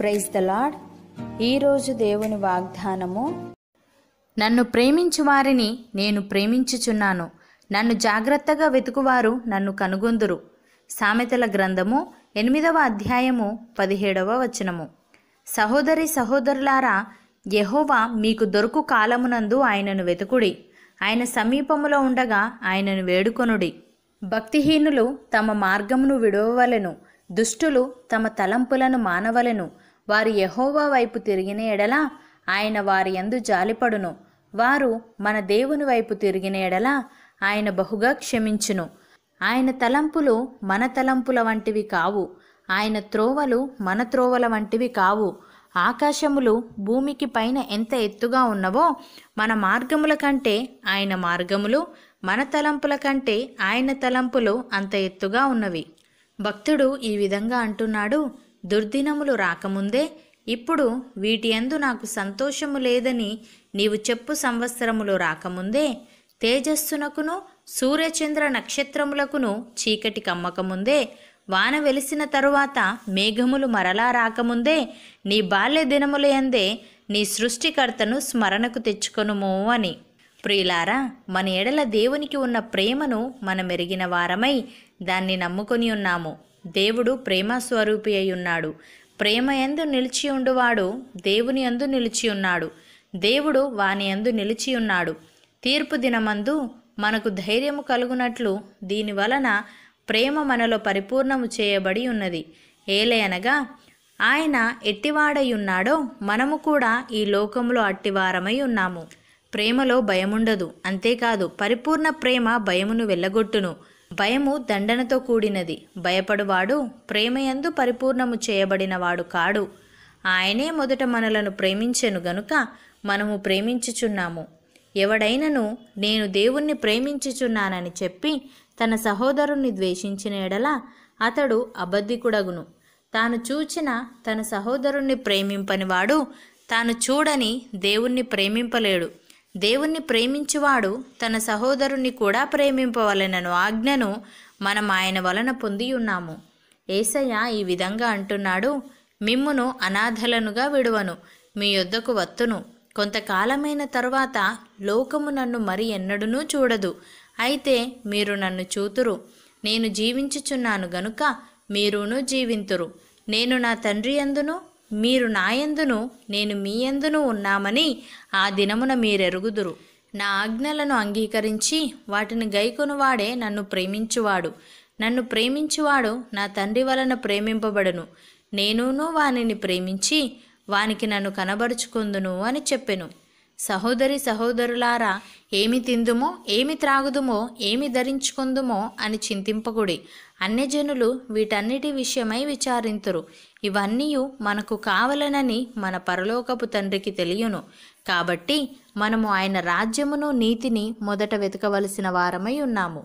praise the lord ఈరోజు దేవుని వాగ్దానము నన్ను ప్రేమించు వారిని నేను ప్రేమించుచున్నాను నన్ను జాగ్రత్తగా వెతుకువారు నన్ను కనుగొందురు సామెతల గ్రంథము ఎనిమిదవ అధ్యాయము పదిహేడవ వచనము సహోదరి సహోదరులారా యహోవా మీకు దొరుకు కాలమునందు ఆయనను వెతుకుడి ఆయన సమీపములో ఉండగా ఆయనను వేడుకొనుడి భక్తిహీనులు తమ మార్గమును విడవలను దుష్టులు తమ తలంపులను మానవలను వారు యహోవా వైపు తిరిగిన ఎడల ఆయన వారి యందు జాలిపడును వారు మన దేవుని వైపు తిరిగిన ఎడల ఆయన బహుగా క్షమించును ఆయన తలంపులు మన తలంపుల వంటివి కావు ఆయన త్రోవలు మన త్రోవల వంటివి కావు ఆకాశములు భూమికి పైన ఎంత ఎత్తుగా ఉన్నవో మన మార్గముల కంటే ఆయన మార్గములు మన తలంపుల కంటే ఆయన తలంపులు అంత ఎత్తుగా ఉన్నవి భక్తుడు ఈ విధంగా అంటున్నాడు దుర్దినములు రాకముందే ఇప్పుడు వీటి యందు నాకు సంతోషము లేదని నీవు చెప్పు సంవత్సరములు రాకముందే తేజస్సునకును సూర్యచంద్ర నక్షత్రములకును చీకటి కమ్మకముందే వాన వెలిసిన తరువాత మేఘములు మరలా రాకముందే నీ బాల్య దినములయందే నీ సృష్టికర్తను స్మరణకు తెచ్చుకొనుము అని ప్రియులారా మన ఎడల దేవునికి ఉన్న ప్రేమను మనమెరిగిన వారమై దాన్ని నమ్ముకొని ఉన్నాము దేవుడు ప్రేమస్వరూపి అయి ఉన్నాడు ప్రేమ ఎందు నిలిచి ఉండువాడు దేవుని ఎందు నిలిచి ఉన్నాడు దేవుడు వాని ఎందు నిలిచి ఉన్నాడు తీర్పు దినమందు మనకు ధైర్యము కలుగునట్లు దీని వలన ప్రేమ మనలో పరిపూర్ణము చేయబడి ఉన్నది ఏలయనగా ఆయన ఎట్టివాడై ఉన్నాడో మనము కూడా ఈ లోకంలో అట్టివారమై ఉన్నాము ప్రేమలో భయముండదు అంతేకాదు పరిపూర్ణ ప్రేమ భయమును వెళ్ళగొట్టును భయము దండనతో కూడినది భయపడువాడు ప్రేమయందు పరిపూర్ణము చేయబడినవాడు కాడు ఆయనే మొదట మనలను ప్రేమించెను గనుక మనము ప్రేమించుచున్నాము ఎవడైనను నేను దేవుణ్ణి ప్రేమించుచున్నానని చెప్పి తన సహోదరుణ్ణి ద్వేషించిన ఎడల అతడు అబద్ధికుడగును తాను చూచిన తన సహోదరుణ్ణి ప్రేమింపనివాడు తాను చూడని దేవుణ్ణి ప్రేమింపలేడు దేవుణ్ణి ప్రేమించువాడు తన సహోదరుణ్ణి కూడా ప్రేమింపవలెనను ఆజ్ఞను మనం ఆయన వలన పొంది ఉన్నాము ఏసయ్య ఈ విధంగా అంటున్నాడు మిమ్మును అనాథలనుగా విడువను మీ యొద్దకు వత్తును కొంతకాలమైన తరువాత లోకము నన్ను మరి ఎన్నడూనూ చూడదు అయితే మీరు నన్ను చూతురు నేను జీవించుచున్నాను గనుక మీరును జీవింతురు నేను నా తండ్రి అందును మీరు నాయందును నేను మీయందును ఉన్నామని ఆ దినమున మీరెరుగుదురు నా ఆజ్ఞలను అంగీకరించి వాటిని గైకొనువాడే నన్ను ప్రేమించువాడు నన్ను ప్రేమించువాడు నా తండ్రి వలన ప్రేమింపబడును నేనును వానిని ప్రేమించి వానికి నన్ను కనబరుచుకుందును అని చెప్పెను సహోదరి సహోదరులారా ఏమి తిందుమో ఏమి త్రాగుదుమో ఏమి ధరించుకుందుమో అని చింతింపకుడి అన్ని జనులు వీటన్నిటి విషయమై విచారింతురు ఇవన్నీ మనకు కావలనని మన పరలోకపు తండ్రికి తెలియను కాబట్టి మనము ఆయన రాజ్యమును నీతిని మొదట వెతకవలసిన వారమై ఉన్నాము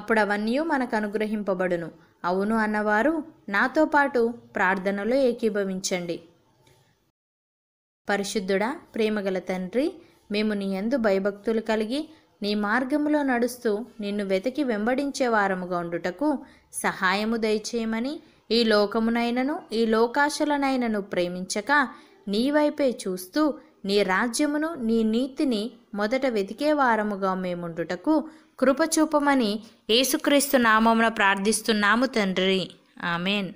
అప్పుడు అవన్నీ మనకు అనుగ్రహింపబడును అవును అన్నవారు నాతో పాటు ప్రార్థనలో ఏకీభవించండి పరిశుద్ధుడా ప్రేమగల తండ్రి మేము నీ ఎందు భయభక్తులు కలిగి నీ మార్గములో నడుస్తూ నిన్ను వెతికి వెంబడించే వారముగా ఉండుటకు సహాయము దయచేయమని ఈ లోకమునైనను ఈ లోకాశలనైనను ప్రేమించక నీ వైపే చూస్తూ నీ రాజ్యమును నీ నీతిని మొదట వెతికే వారముగా మేముండుటకు కృపచూపమని యేసుక్రీస్తు నామమున ప్రార్థిస్తున్నాము తండ్రి ఆమెన్